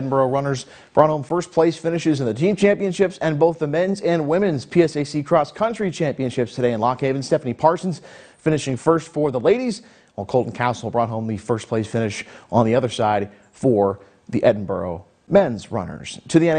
Edinburgh runners brought home first place finishes in the team championships and both the men's and women's PSAC cross country championships today in Lockhaven. Stephanie Parsons finishing first for the ladies, while Colton Castle brought home the first place finish on the other side for the Edinburgh men's runners. To the